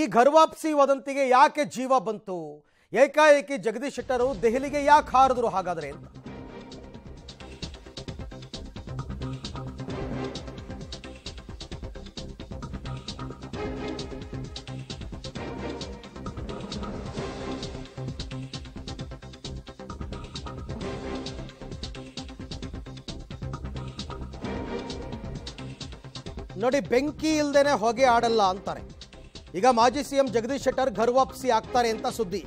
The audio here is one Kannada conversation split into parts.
ಈ ಘರ್ವಾಪ್ಸಿ ವದಂತಿಗೆ ಯಾಕೆ ಜೀವ ಬಂತು ಏಕಾಏಕಿ ಜಗದೀಶ್ ಶೆಟ್ಟರು ದೆಹಲಿಗೆ ಯಾಕೆ ಹಾರಿದ್ರು ಹಾಗಾದರೆ ಅಂತ ನೋಡಿ ಬೆಂಕಿ ಇಲ್ದೇನೆ ಹೊಗೆ ಆಡಲ್ಲ ಅಂತಾರೆ ಈಗ ಮಾಜಿ ಸಿಎಂ ಜಗದೀಶ್ ಶೆಟ್ಟರ್ ಘರ್ ವಾಪಸಿ ಆಗ್ತಾರೆ ಅಂತ ಸುದ್ದಿ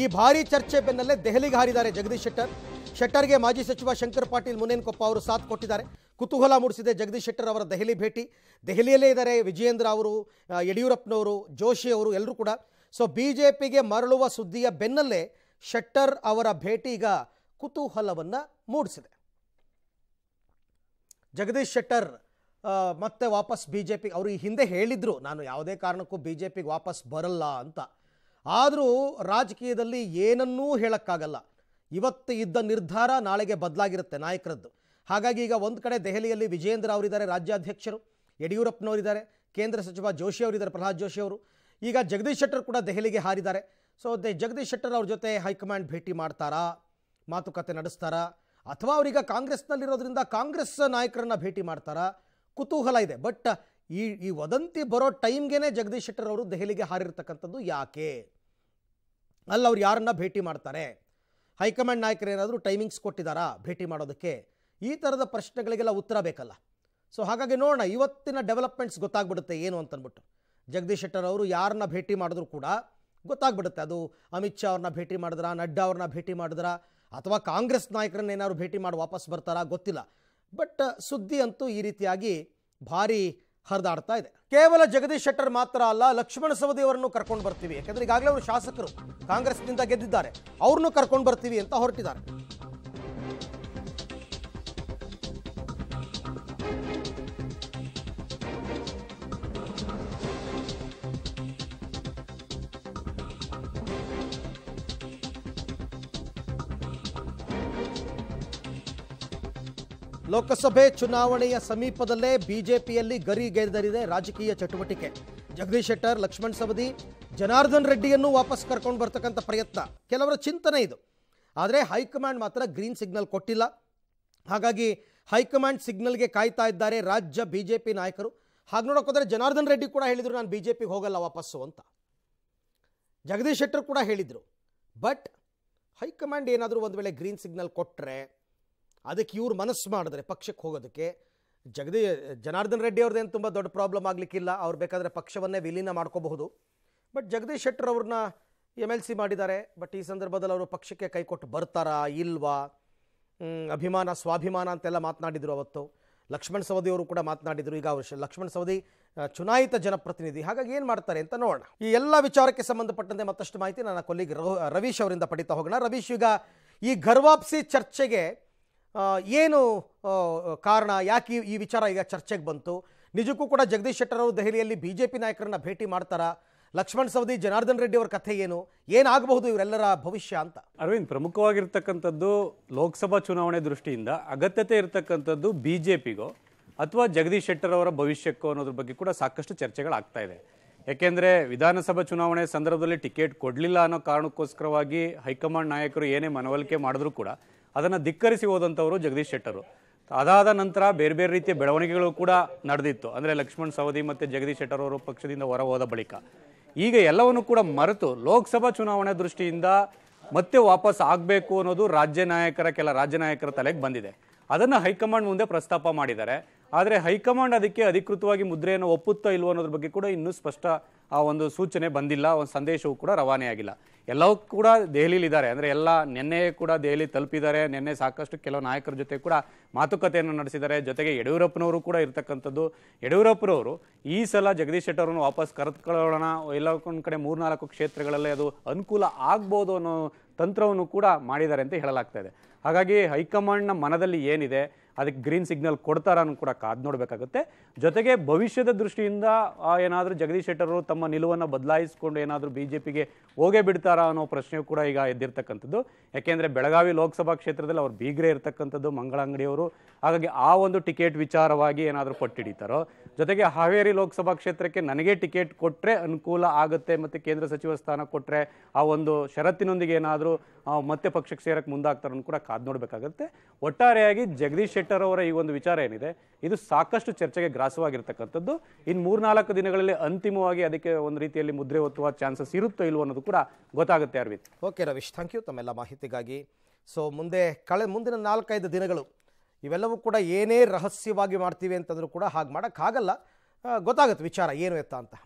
ಈ ಭಾರಿ ಚರ್ಚೆ ಬೆನ್ನಲ್ಲೇ ದೆಹಲಿಗೆ ಹಾರಿದ್ದಾರೆ ಜಗದೀಶ್ ಶೆಟ್ಟರ್ ಶೆಟ್ಟರ್ಗೆ ಮಾಜಿ ಸಚಿವ ಶಂಕರ್ ಪಾಟೀಲ್ ಮುನೇನ್ಕೊಪ್ಪ ಅವರು ಸಾಥ್ ಕೊಟ್ಟಿದ್ದಾರೆ ಕುತೂಹಲ ಮೂಡಿಸಿದೆ ಜಗದೀಶ್ ಶೆಟ್ಟರ್ ಅವರ ದೆಹಲಿ ಭೇಟಿ ದೆಹಲಿಯಲ್ಲೇ ಇದ್ದಾರೆ ವಿಜಯೇಂದ್ರ ಅವರು ಯಡಿಯೂರಪ್ಪನವರು ಜೋಶಿ ಅವರು ಎಲ್ಲರೂ ಕೂಡ ಸೊ ಬಿಜೆಪಿಗೆ ಮರಳುವ ಸುದ್ದಿಯ ಬೆನ್ನಲ್ಲೇ ಶೆಟ್ಟರ್ ಅವರ ಭೇಟಿ ಈಗ ಕುತೂಹಲವನ್ನು ಮೂಡಿಸಿದೆ ಜಗದೀಶ್ ಶೆಟ್ಟರ್ ಮತ್ತೆ ವಾಪಸ್ ಬಿ ಜೆ ಪಿಗೆ ಅವರು ಈ ಹಿಂದೆ ಹೇಳಿದರು ನಾನು ಯಾವುದೇ ಕಾರಣಕ್ಕೂ ಬಿ ಜೆ ಪಿಗೆ ವಾಪಸ್ ಬರಲ್ಲ ಅಂತ ಆದರೂ ರಾಜಕೀಯದಲ್ಲಿ ಏನನ್ನೂ ಹೇಳೋಕ್ಕಾಗಲ್ಲ ಇವತ್ತು ಇದ್ದ ನಿರ್ಧಾರ ನಾಳೆಗೆ ಬದಲಾಗಿರುತ್ತೆ ನಾಯಕರದ್ದು ಹಾಗಾಗಿ ಈಗ ಒಂದು ಕಡೆ ದೆಹಲಿಯಲ್ಲಿ ವಿಜೇಂದ್ರ ಅವರಿದ್ದಾರೆ ರಾಜ್ಯಾಧ್ಯಕ್ಷರು ಯಡಿಯೂರಪ್ಪನವರಿದ್ದಾರೆ ಕೇಂದ್ರ ಸಚಿವ ಜೋಶಿ ಅವರಿದ್ದಾರೆ ಪ್ರಹ್ಲಾದ್ ಜೋಶಿ ಅವರು ಈಗ ಜಗದೀಶ್ ಶೆಟ್ಟರ್ ಕೂಡ ದೆಹಲಿಗೆ ಹಾರಿದ್ದಾರೆ ಸೊ ದೆ ಜಗದೀಶ್ ಶೆಟ್ಟರ್ ಅವ್ರ ಜೊತೆ ಹೈಕಮಾಂಡ್ ಭೇಟಿ ಮಾಡ್ತಾರಾ ಮಾತುಕತೆ ನಡೆಸ್ತಾರಾ ಅಥವಾ ಅವರೀಗ ಕಾಂಗ್ರೆಸ್ನಲ್ಲಿರೋದ್ರಿಂದ ಕಾಂಗ್ರೆಸ್ ನಾಯಕರನ್ನ ಭೇಟಿ ಮಾಡ್ತಾರಾ ಕುತೂಹಲ ಇದೆ ಬಟ್ ಈ ಈ ವದಂತಿ ಬರೋ ಟೈಮ್ಗೆನೆ ಜಗದೀಶ್ ಶೆಟ್ಟರ್ ಅವರು ದೆಹಲಿಗೆ ಹಾರಿರ್ತಕ್ಕಂಥದ್ದು ಯಾಕೆ ಅಲ್ಲಿ ಅವ್ರು ಯಾರನ್ನ ಭೇಟಿ ಮಾಡ್ತಾರೆ ಹೈಕಮಾಂಡ್ ನಾಯಕರು ಏನಾದರೂ ಟೈಮಿಂಗ್ಸ್ ಕೊಟ್ಟಿದ್ದಾರಾ ಭೇಟಿ ಮಾಡೋದಕ್ಕೆ ಈ ಥರದ ಪ್ರಶ್ನೆಗಳಿಗೆಲ್ಲ ಉತ್ತರ ಬೇಕಲ್ಲ ಸೊ ಹಾಗಾಗಿ ನೋಡೋಣ ಇವತ್ತಿನ ಡೆವಲಪ್ಮೆಂಟ್ಸ್ ಗೊತ್ತಾಗ್ಬಿಡುತ್ತೆ ಏನು ಅಂತನ್ಬಿಟ್ಟು ಜಗದೀಶ್ ಶೆಟ್ಟರ್ ಅವರು ಯಾರನ್ನ ಭೇಟಿ ಮಾಡಿದ್ರು ಕೂಡ ಗೊತ್ತಾಗ್ಬಿಡುತ್ತೆ ಅದು ಅಮಿತ್ ಶಾ ಅವ್ರನ್ನ ಭೇಟಿ ಮಾಡಿದ್ರ ನಡ್ಡಾ ಅವ್ರನ್ನ ಭೇಟಿ ಮಾಡಿದ್ರ ಅಥವಾ ಕಾಂಗ್ರೆಸ್ ನಾಯಕರನ್ನ ಏನಾದ್ರು ಭೇಟಿ ಮಾಡಿ ವಾಪಸ್ ಬರ್ತಾರಾ ಗೊತ್ತಿಲ್ಲ ಬಟ್ ಸುದ್ದಿ ಅಂತೂ ಈ ರೀತಿಯಾಗಿ ಭಾರಿ ಹರಿದಾಡ್ತಾ ಇದೆ ಕೇವಲ ಜಗದೀಶ್ ಶೆಟ್ಟರ್ ಮಾತ್ರ ಅಲ್ಲ ಲಕ್ಷ್ಮಣ ಸವದಿ ಅವರನ್ನು ಕರ್ಕೊಂಡು ಬರ್ತೀವಿ ಯಾಕಂದ್ರೆ ಈಗಾಗಲೇ ಅವರು ಶಾಸಕರು ಕಾಂಗ್ರೆಸ್ನಿಂದ ಗೆದ್ದಿದ್ದಾರೆ ಅವ್ರನ್ನೂ ಕರ್ಕೊಂಡು ಬರ್ತೀವಿ ಅಂತ ಹೊರಟಿದ್ದಾರೆ ಲೋಕಸಭೆ ಚುನಾವಣೆಯ ಸಮೀಪದಲ್ಲೇ ಬಿಜೆಪಿಯಲ್ಲಿ ಗರಿ ಗೆದ್ದರಿದೆ ರಾಜಕೀಯ ಚಟುವಟಿಕೆ ಜಗದೀಶ್ ಶೆಟ್ಟರ್ ಲಕ್ಷ್ಮಣ್ ಸವದಿ ಜನಾರ್ದನ್ ರೆಡ್ಡಿಯನ್ನು ವಾಪಸ್ ಕರ್ಕೊಂಡು ಬರ್ತಕ್ಕಂಥ ಪ್ರಯತ್ನ ಕೆಲವರ ಚಿಂತನೆ ಇದು ಆದರೆ ಹೈಕಮಾಂಡ್ ಮಾತ್ರ ಗ್ರೀನ್ ಸಿಗ್ನಲ್ ಕೊಟ್ಟಿಲ್ಲ ಹಾಗಾಗಿ ಹೈಕಮಾಂಡ್ ಸಿಗ್ನಲ್ಗೆ ಕಾಯ್ತಾ ಇದ್ದಾರೆ ರಾಜ್ಯ ಬಿಜೆಪಿ ನಾಯಕರು ಹಾಗೆ ನೋಡೋಕೋದ್ರೆ ಜನಾರ್ದನ್ ರೆಡ್ಡಿ ಕೂಡ ಹೇಳಿದರು ನಾನು ಬಿ ಜೆ ಪಿಗೆ ಹೋಗಲ್ಲ ವಾಪಸ್ಸು ಅಂತ ಜಗದೀಶ್ ಶೆಟ್ಟರ್ ಕೂಡ ಹೇಳಿದರು ಬಟ್ ಹೈಕಮಾಂಡ್ ಏನಾದರೂ ಒಂದು ವೇಳೆ ಗ್ರೀನ್ ಸಿಗ್ನಲ್ ಕೊಟ್ಟರೆ ಅದಕ್ಕೆ ಇವ್ರು ಮನಸ್ಸು ಮಾಡಿದ್ರೆ ಪಕ್ಷಕ್ಕೆ ಹೋಗೋದಕ್ಕೆ ಜಗದೀ ಜನಾರ್ದನ್ ರೆಡ್ಡಿ ಅವ್ರದ್ದೇನು ತುಂಬ ದೊಡ್ಡ ಪ್ರಾಬ್ಲಮ್ ಆಗಲಿಕ್ಕಿಲ್ಲ ಅವ್ರು ಬೇಕಾದರೆ ಪಕ್ಷವನ್ನೇ ವಿಲೀನ ಮಾಡ್ಕೋಬಹುದು ಬಟ್ ಜಗದೀಶ್ ಶೆಟ್ಟರ್ ಅವ್ರನ್ನ ಎಮ್ ಎಲ್ ಸಿ ಮಾಡಿದ್ದಾರೆ ಬಟ್ ಈ ಸಂದರ್ಭದಲ್ಲಿ ಅವರು ಪಕ್ಷಕ್ಕೆ ಕೈ ಕೊಟ್ಟು ಬರ್ತಾರಾ ಇಲ್ವಾ ಅಭಿಮಾನ ಸ್ವಾಭಿಮಾನ ಅಂತೆಲ್ಲ ಮಾತನಾಡಿದರು ಅವತ್ತು ಲಕ್ಷ್ಮಣ್ ಸವದಿ ಅವರು ಕೂಡ ಮಾತನಾಡಿದರು ಈಗ ವರ್ಷ ಲಕ್ಷ್ಮಣ್ ಸವದಿ ಚುನಾಯಿತ ಜನಪ್ರತಿನಿಧಿ ಹಾಗಾಗಿ ಏನು ಮಾಡ್ತಾರೆ ಅಂತ ನೋಡೋಣ ಈ ಎಲ್ಲ ವಿಚಾರಕ್ಕೆ ಸಂಬಂಧಪಟ್ಟಂತೆ ಮತ್ತಷ್ಟು ಮಾಹಿತಿ ನನ್ನ ಕೊಲ್ಲಿಗೆ ರವೀಶ್ ಅವರಿಂದ ಪಡಿತಾ ಹೋಗೋಣ ರವೀಶ್ ಈಗ ಈ ಗರ್ವಾಪ್ಸಿ ಚರ್ಚೆಗೆ ಏನು ಕಾರಣ ಯಾಕೆ ಈ ವಿಚಾರ ಈಗ ಚರ್ಚೆಗೆ ಬಂತು ನಿಜಕ್ಕೂ ಕೂಡ ಜಗದೀಶ್ ಶೆಟ್ಟರ್ ಅವರು ದೆಹಲಿಯಲ್ಲಿ ಬಿ ಜೆ ಪಿ ನಾಯಕರನ್ನ ಭೇಟಿ ಮಾಡ್ತಾರಾ ಲಕ್ಷ್ಮಣ್ ಸವದಿ ಜನಾರ್ದನ್ ರೆಡ್ಡಿ ಅವರ ಕಥೆ ಏನು ಏನಾಗಬಹುದು ಇವರೆಲ್ಲರ ಭವಿಷ್ಯ ಅಂತ ಅರವಿಂದ್ ಪ್ರಮುಖವಾಗಿರ್ತಕ್ಕಂಥದ್ದು ಲೋಕಸಭಾ ಚುನಾವಣೆ ದೃಷ್ಟಿಯಿಂದ ಅಗತ್ಯತೆ ಇರತಕ್ಕಂಥದ್ದು ಬಿ ಜೆ ಪಿಗೋ ಅಥವಾ ಜಗದೀಶ್ ಶೆಟ್ಟರ್ ಅವರ ಭವಿಷ್ಯಕ್ಕೋ ಅನ್ನೋದ್ರ ಬಗ್ಗೆ ಕೂಡ ಸಾಕಷ್ಟು ಚರ್ಚೆಗಳಾಗ್ತಾ ಇದೆ ಯಾಕೆಂದರೆ ವಿಧಾನಸಭಾ ಚುನಾವಣೆ ಸಂದರ್ಭದಲ್ಲಿ ಟಿಕೆಟ್ ಕೊಡಲಿಲ್ಲ ಅನ್ನೋ ಕಾರಣಕ್ಕೋಸ್ಕರವಾಗಿ ಹೈಕಮಾಂಡ್ ನಾಯಕರು ಏನೇ ಮನವೊಲಿಕೆ ಮಾಡಿದ್ರು ಕೂಡ ಅದನ್ನು ಧಿಕ್ಕರಿಸಿ ಹೋದಂಥವರು ಜಗದೀಶ್ ಶೆಟ್ಟರು ಅದಾದ ನಂತರ ಬೇರೆ ಬೇರೆ ರೀತಿಯ ಬೆಳವಣಿಗೆಗಳು ಕೂಡ ನಡೆದಿತ್ತು ಅಂದರೆ ಲಕ್ಷ್ಮಣ್ ಸವದಿ ಮತ್ತು ಜಗದೀಶ್ ಶೆಟ್ಟರ್ ಅವರು ಪಕ್ಷದಿಂದ ಹೊರ ಹೋದ ಬಳಿಕ ಈಗ ಎಲ್ಲವನ್ನು ಕೂಡ ಮರೆತು ಲೋಕಸಭಾ ಚುನಾವಣೆ ದೃಷ್ಟಿಯಿಂದ ಮತ್ತೆ ವಾಪಸ್ ಆಗಬೇಕು ಅನ್ನೋದು ರಾಜ್ಯ ನಾಯಕರ ಕೆಲ ರಾಜ್ಯ ನಾಯಕರ ತಲೆಗೆ ಬಂದಿದೆ ಅದನ್ನು ಹೈಕಮಾಂಡ್ ಮುಂದೆ ಪ್ರಸ್ತಾಪ ಮಾಡಿದ್ದಾರೆ ಆದರೆ ಹೈಕಮಾಂಡ್ ಅದಕ್ಕೆ ಅಧಿಕೃತವಾಗಿ ಮುದ್ರೆಯನ್ನು ಒಪ್ಪುತ್ತಾ ಇಲ್ವೋ ಅನ್ನೋದ್ರ ಬಗ್ಗೆ ಕೂಡ ಇನ್ನೂ ಸ್ಪಷ್ಟ ಆ ಒಂದು ಸೂಚನೆ ಬಂದಿಲ್ಲ ಒಂದು ಸಂದೇಶವೂ ಕೂಡ ರವಾನೆ ಆಗಿಲ್ಲ ಎಲ್ಲವೂ ಕೂಡ ದೆಹಲಿಯಲ್ಲಿದ್ದಾರೆ ಅಂದರೆ ಎಲ್ಲ ನಿನ್ನೆ ಕೂಡ ದೆಹಲಿ ತಲುಪಿದ್ದಾರೆ ನಿನ್ನೆ ಸಾಕಷ್ಟು ಕೆಲವು ನಾಯಕರ ಜೊತೆ ಕೂಡ ಮಾತುಕತೆಯನ್ನು ನಡೆಸಿದ್ದಾರೆ ಜೊತೆಗೆ ಯಡಿಯೂರಪ್ಪನವರು ಕೂಡ ಇರತಕ್ಕಂಥದ್ದು ಯಡಿಯೂರಪ್ಪನವರು ಈ ಸಲ ಜಗದೀಶ್ ಶೆಟ್ಟರನ್ನು ವಾಪಸ್ ಕರೆದುಕೊಳ್ಳೋಣ ಎಲ್ಲ ಒಂದು ಕಡೆ ಮೂರ್ನಾಲ್ಕು ಕ್ಷೇತ್ರಗಳಲ್ಲಿ ಅದು ಅನುಕೂಲ ಆಗ್ಬೋದು ಅನ್ನೋ ತಂತ್ರವನ್ನು ಕೂಡ ಮಾಡಿದ್ದಾರೆ ಅಂತ ಹೇಳಲಾಗ್ತಾ ಇದೆ ಹಾಗಾಗಿ ಹೈಕಮಾಂಡ್ನ ಮನದಲ್ಲಿ ಏನಿದೆ ಅದಕ್ಕೆ ಗ್ರೀನ್ ಸಿಗ್ನಲ್ ಕೊಡ್ತಾರ ಕೂಡ ಕಾದ್ ನೋಡಬೇಕಾಗುತ್ತೆ ಜೊತೆಗೆ ಭವಿಷ್ಯದ ದೃಷ್ಟಿಯಿಂದ ಏನಾದರೂ ಜಗದೀಶ್ ಶೆಟ್ಟರು ತಮ್ಮ ನಿಲುವನ್ನು ಬದಲಾಯಿಸಿಕೊಂಡು ಏನಾದರೂ ಬಿ ಜೆ ಪಿಗೆ ಹೋಗೇ ಬಿಡ್ತಾರಾ ಅನ್ನೋ ಪ್ರಶ್ನೆಯೂ ಕೂಡ ಈಗ ಎದ್ದಿರ್ತಕ್ಕಂಥದ್ದು ಯಾಕೆಂದರೆ ಬೆಳಗಾವಿ ಲೋಕಸಭಾ ಕ್ಷೇತ್ರದಲ್ಲಿ ಅವ್ರು ಬೀಗ್ರೆ ಇರ್ತಕ್ಕಂಥದ್ದು ಮಂಗಳಂಗಡಿಯವರು ಹಾಗಾಗಿ ಆ ಒಂದು ಟಿಕೆಟ್ ವಿಚಾರವಾಗಿ ಏನಾದರೂ ಪಟ್ಟಿಡಿತಾರೋ ಜೊತೆಗೆ ಹಾವೇರಿ ಲೋಕಸಭಾ ಕ್ಷೇತ್ರಕ್ಕೆ ನನಗೆ ಟಿಕೆಟ್ ಕೊಟ್ಟರೆ ಅನುಕೂಲ ಆಗುತ್ತೆ ಮತ್ತು ಕೇಂದ್ರ ಸಚಿವ ಸ್ಥಾನ ಕೊಟ್ಟರೆ ಆ ಒಂದು ಷರತ್ತಿನೊಂದಿಗೆ ಏನಾದರೂ ಮತ್ತೆ ಪಕ್ಷಕ್ಕೆ ಸೇರಕ್ಕೆ ಮುಂದಾಗ್ತಾರನ್ನು ಕೂಡ ಕಾದು ನೋಡಬೇಕಾಗುತ್ತೆ ಒಟ್ಟಾರೆಯಾಗಿ ಜಗದೀಶ್ ಶೆಟ್ಟರ್ ಅವರ ಈ ಒಂದು ವಿಚಾರ ಏನಿದೆ ಇದು ಸಾಕಷ್ಟು ಚರ್ಚೆಗೆ ಗ್ರಾಸವಾಗಿರ್ತಕ್ಕಂಥದ್ದು ಇನ್ನು ಮೂರ್ನಾಲ್ಕು ದಿನಗಳಲ್ಲಿ ಅಂತಿಮವಾಗಿ ಅದಕ್ಕೆ ಒಂದು ರೀತಿಯಲ್ಲಿ ಮುದ್ರೆ ಒತ್ತುವ ಚಾನ್ಸಸ್ ಇರುತ್ತೋ ಇಲ್ವೋ ಅನ್ನೋದು ಕೂಡ ಗೊತ್ತಾಗುತ್ತೆ Arvind okay Ravish thank you ತಮ್ಮೆಲ್ಲ ಮಾಹಿತಿಗಾಗಿ ಸೊ ಮುಂದೆ ಕಳೆ ಮುಂದಿನ ನಾಲ್ಕೈದು ದಿನಗಳು ಇವೆಲ್ಲವೂ ಕೂಡ ಏನೇ ರಹಸ್ಯವಾಗಿ ಮಾಡ್ತೀವಿ ಅಂತಂದರೂ ಕೂಡ ಹಾಗೆ ಮಾಡೋಕ್ಕಾಗಲ್ಲ ಗೊತ್ತಾಗುತ್ತೆ ವಿಚಾರ ಏನು ಎತ್ತ ಅಂತ